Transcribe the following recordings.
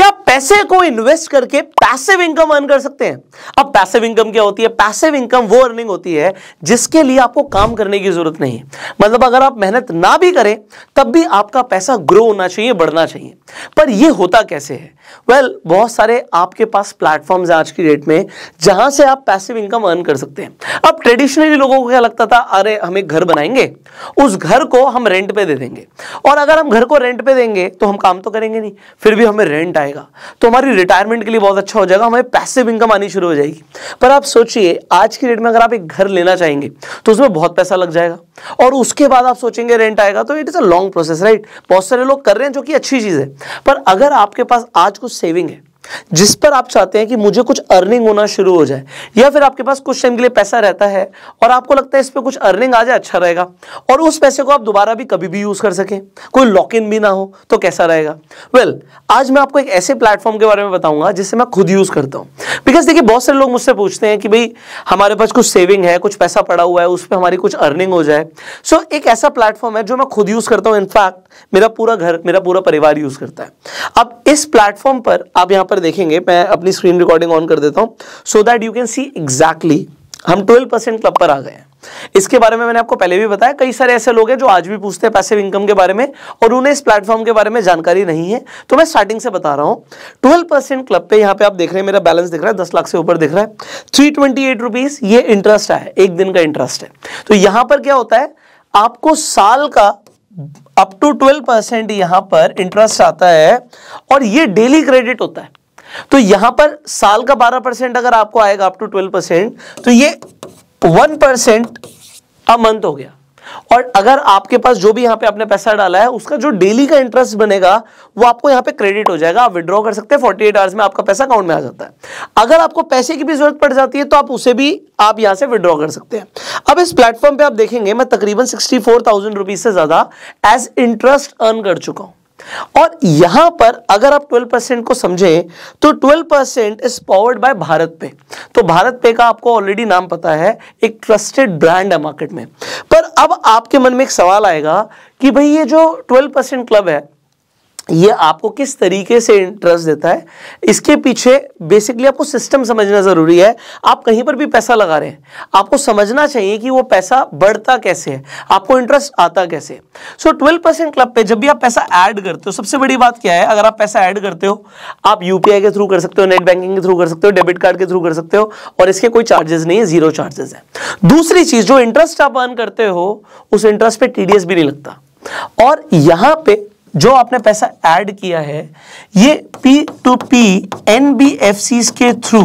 क्या पैसे को इन्वेस्ट करके पैसिव इनकम अर्न कर सकते हैं अब पैसिव इनकम क्या होती है पैसिव इनकम वो अर्निंग होती है जिसके लिए आपको काम करने की जरूरत नहीं है मतलब अगर आप मेहनत ना भी करें तब भी आपका पैसा ग्रो होना चाहिए बढ़ना चाहिए पर ये होता कैसे है वेल well, बहुत सारे आपके पास प्लेटफॉर्म है आज की डेट में जहां से आप पैसिव इनकम अर्न कर सकते हैं अब ट्रेडिशनली लोगों को क्या लगता था अरे हम एक घर बनाएंगे उस घर को हम रेंट पे दे देंगे और अगर हम घर को रेंट पे देंगे तो हम काम तो करेंगे नहीं फिर भी हमें रेंट आए जाएगा तो हमारी रिटायरमेंट के लिए बहुत अच्छा हो जाएगा हमें पैसिव इनकम आनी शुरू हो जाएगी पर आप सोचिए आज की डेट में अगर आप एक घर लेना चाहेंगे तो उसमें बहुत पैसा लग जाएगा और उसके बाद आप सोचेंगे रेंट आएगा तो it is a long process right बहुत सारे लोग कर रहे हैं जो कि अच्छी चीज़ है पर अगर आपके पास आज कुछ सेविंग है जिस पर आप चाहते हैं कि मुझे कुछ अर्निंग होना शुरू हो जाए या फिर आपके पास कुछ टाइम के लिए पैसा रहता है और आपको लगता है इस पर कुछ अर्निंग आ जाए अच्छा रहेगा और उस पैसे को आप दोबारा भी कभी भी यूज़ कर सकें कोई लॉक इन भी ना हो तो कैसा रहेगा वेल well, आज मैं आपको एक ऐसे प्लेटफॉर्म के बारे में बताऊंगा जिसे मैं खुद यूज़ करता हूं बिकॉज देखिए बहुत सारे लोग मुझसे पूछते हैं कि भाई हमारे पास कुछ सेविंग है कुछ पैसा पड़ा हुआ है उस पर हमारी कुछ अर्निंग हो जाए सो so, एक ऐसा प्लेटफॉर्म है जो मैं खुद यूज़ करता हूं इनफैक्ट मेरा पूरा घर मेरा पूरा परिवार यूज़ करता है अब इस प्लेटफॉर्म पर आप यहां पर पर देखेंगे मैं अपनी स्क्रीन रिकॉर्डिंग ऑन कर देता हूं so that you can see exactly हम ट्वेल्व परसेंट क्लब पर आ गए इसके बारे में मैंने आपको पहले भी बताया कई सारे ऐसे लोग हैं जो आज भी पूछते हैं पैसे इनकम के बारे में और उन्हें इस प्लेटफॉर्म के बारे में जानकारी नहीं है तो मैं स्टार्टिंग से बता रहा हूं ट्वेल्व परसेंट क्लब पे यहां पे आप देख रहे हैं मेरा बैलेंस दिख रहा है दस लाख से ऊपर दिख रहा है थ्री ट्वेंटी एट रुपीज ये इंटरेस्ट है एक दिन का इंटरेस्ट है तो यहां पर क्या होता है आपको साल का अप टू ट्वेल्व परसेंट यहां पर इंटरेस्ट आता है और ये डेली क्रेडिट होता है तो यहां पर साल का 12 परसेंट अगर आपको आएगा अप टू 12 परसेंट तो ये 1 परसेंट अ मंथ हो गया और अगर आपके पास जो भी यहां पे आपने पैसा डाला है उसका जो डेली का इंटरेस्ट बनेगा वो आपको यहां पे क्रेडिट हो जाएगा आप विड्रॉ कर सकते हैं 48 एट आवर्स में आपका पैसा अकाउंट में आ जाता है अगर आपको पैसे की भी जरूरत पड़ जाती है तो आप उसे भी आप यहां से विड्रॉ कर सकते हैं अब इस प्लेटफॉर्म पर आप देखेंगे मैं तकरीबन सिक्सटी फोर से ज़्यादा एज इंटरेस्ट अर्न कर चुका हूं और यहां पर अगर आप 12 परसेंट को समझे तो 12 percent is powered by Bharat Pe तो भारत पे का आपको ऑलरेडी नाम पता है एक ट्रस्टेड ब्रांड है मार्केट में पर अब आपके मन में एक सवाल आएगा कि भाई ये जो 12 परसेंट क्लब है ये आपको किस तरीके से इंटरेस्ट देता है इसके पीछे बेसिकली आपको सिस्टम समझना ज़रूरी है आप कहीं पर भी पैसा लगा रहे हैं आपको समझना चाहिए कि वो पैसा बढ़ता कैसे है आपको इंटरेस्ट आता कैसे सो ट्वेल्व परसेंट क्लब पे जब भी आप पैसा ऐड करते हो सबसे बड़ी बात क्या है अगर आप पैसा ऐड करते हो आप यूपीआई के थ्रू कर सकते हो नेट बैंकिंग के थ्रू कर सकते हो डेबिट कार्ड के थ्रू कर सकते हो और इसके कोई चार्जेस नहीं है जीरो चार्जेस है दूसरी चीज़ जो इंटरेस्ट आप अर्न करते हो उस इंटरेस्ट पर टी भी नहीं लगता और यहां पे जो आपने पैसा ऐड किया है ये पी टू पी एन के थ्रू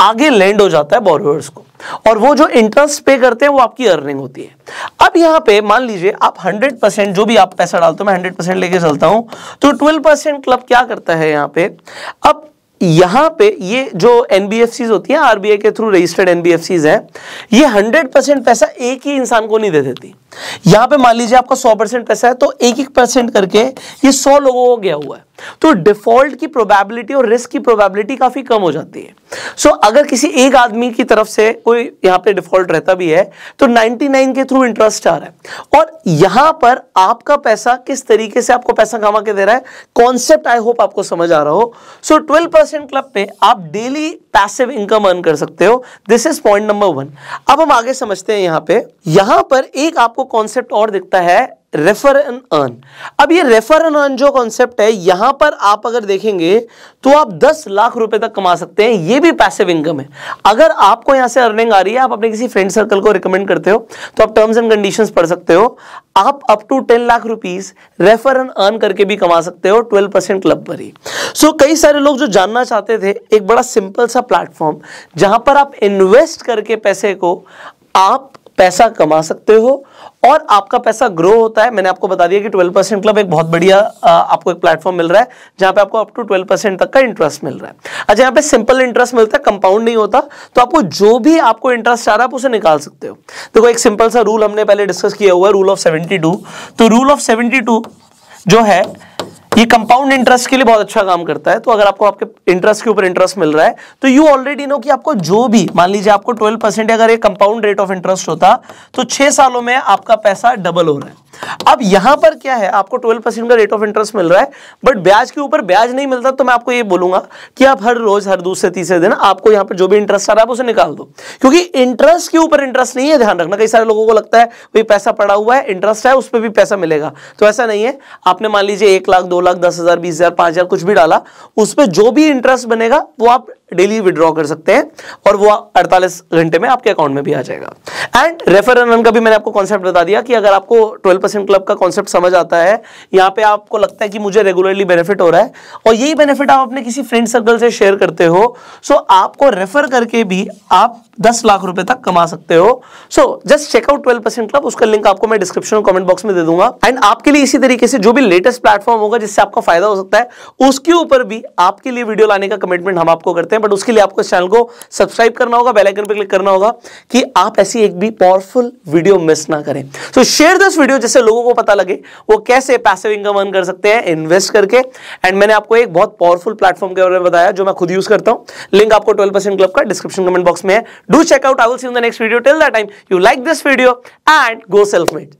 आगे लैंड हो जाता है बोरोवर्स को और वो जो इंटरेस्ट पे करते हैं वो आपकी अर्निंग होती है अब यहां पे मान लीजिए आप 100 परसेंट जो भी आप पैसा डालते हो मैं 100 परसेंट लेके चलता हूं तो 12 परसेंट क्लब क्या करता है यहां पे अब यहां पे ये जो एनबीएफसी होती है आरबीआई के थ्रू रजिस्टर्ड एनबीएफसी हैं ये 100 परसेंट पैसा एक ही इंसान को नहीं दे देती यहां पे मान लीजिए आपका 100 परसेंट पैसा है तो एक एक परसेंट करके ये 100 लोगों को गया हुआ है तो डिफॉल्ट की प्रोबेबिलिटी और रिस्क की प्रोबेबिलिटी काफ़ी कम हो जाती है सो so, अगर किसी एक आदमी की तरफ से कोई यहां पे डिफॉल्ट रहता भी है तो 99 के थ्रू इंटरेस्ट आ रहा है और यहां पर आपका पैसा किस तरीके से आपको पैसा कमा के दे रहा है कॉन्सेप्ट आई होप आपको समझ आ रहा हो सो ट्वेल्व परसेंट क्लब पे आप डेली पैसिव इनकम अर्न कर सकते हो this is point number one अब हम आगे समझते हैं यहां पर यहां पर एक आपको कॉन्सेप्ट और दिखता है रेफर एन अर्न अब ये रेफर एन अर्न जो कॉन्सेप्ट है यहां पर आप अगर देखेंगे तो आप 10 लाख रुपए तक कमा सकते हैं ये भी पैसिव इनकम है अगर आपको यहां से अर्निंग आ रही है आप अपने किसी फ्रेंड सर्कल को रिकमेंड करते हो तो आप टर्म्स एंड कंडीशंस पढ़ सकते हो आप up to ten lakh rupees refer and earn करके भी कमा सकते हो ट्वेल्व परसेंट क्लब पर ही सो so, कई सारे लोग जो जानना चाहते थे एक बड़ा सिंपल सा प्लेटफॉर्म जहां पर आप इन्वेस्ट करके पैसे को आप पैसा कमा सकते हो और आपका पैसा ग्रो होता है मैंने आपको बता दिया कि 12 परसेंट क्लब एक बहुत बढ़िया आपको एक प्लेटफॉर्म मिल रहा है जहां पे आपको अप टू 12 परसेंट तक का इंटरेस्ट मिल रहा है अच्छा यहाँ पे सिंपल इंटरेस्ट मिलता है कंपाउंड नहीं होता तो आपको जो भी आपको इंटरेस्ट आ रहा है आप उसे निकाल सकते हो देखो एक सिंपल सा रूल हमने पहले डिस्कस किया हुआ है रूल ऑफ सेवेंटी तो रूल ऑफ सेवेंटी जो है ये कंपाउंड इंटरेस्ट के लिए बहुत अच्छा काम करता है तो अगर आपको आपके इंटरेस्ट के ऊपर इंटरेस्ट मिल रहा है तो यू ऑलरेडी नो कि आपको जो भी मान लीजिए आपको 12 परसेंट अगर ये कंपाउंड रेट ऑफ इंटरेस्ट होता तो छह सालों में आपका पैसा डबल हो रहा है अब यहां पर क्या है आपको 12 परसेंट का रेट ऑफ इंटरेस्ट मिल रहा है बट ब्याज के ऊपर ब्याज नहीं मिलता तो मैं आपको ये बोलूंगा कि आप हर रोज हर दूसरे तीसरे दिन आपको यहां पर जो भी इंटरेस्ट आ रहा है आप उसे निकाल दो क्योंकि इंटरेस्ट के ऊपर इंटरेस्ट नहीं है ध्यान रखना कई सारे लोगों को लगता है भाई पैसा पड़ा हुआ है इंटरेस्ट है उस पर भी पैसा मिलेगा तो ऐसा नहीं है आपने मान लीजिए एक लाख दो लाख दस हजार बीस हजार पांच हजार कुछ भी डाला उस पर जो भी इंटरेस्ट बनेगा वो आप डेली विड्रॉ कर सकते हैं और वो 48 घंटे में आपके अकाउंट में भी आ जाएगा एंड रेफर रन का भी मैंने आपको कॉन्सेप्ट बता दिया कि अगर आपको 12 परसेंट क्लब का कॉन्सेप्ट समझ आता है यहाँ पे आपको लगता है कि मुझे रेगुलरली बेनिफिट हो रहा है और यही बेनिफिट आप अपने किसी फ्रेंड सर्कल से शेयर करते हो सो आपको रेफर करके भी आप दस लाख रुपए तक कमा सकते हो so just check out twelve percent club उसका लिंक आपको मैं डिस्क्रिप्शन और कमेंट बॉक्स में दे दूंगा एंड आपके लिए इसी तरीके से जो भी लेटेस्ट प्लेटफॉर्म होगा जिस जिससे आपको फायदा हो सकता है उसके ऊपर भी आपके लिए वीडियो लाने का कमिटमेंट हम आपको करते हैं बट उसके लिए आपको इस चैनल को सब्सक्राइब करना होगा बेलाइकन पर क्लिक करना होगा कि आप ऐसी एक भी पावरफुल वीडियो मिस ना करें सो शेयर दिस वीडियो जिससे लोगों को पता लगे वो कैसे पैसिव इनकम अर्न कर सकते हैं इन्वेस्ट करके एंड मैंने आपको एक बहुत पावरफुल प्लेटफॉर्म के बारे में बताया जो मैं खुद यूज करता हूं लिंक आपको ट्वेल्व परसेंट क्लब का डिस्क्रिप्शन कमेंट बॉक्स में है do check out I will see in the next video till that time you like this video and go self made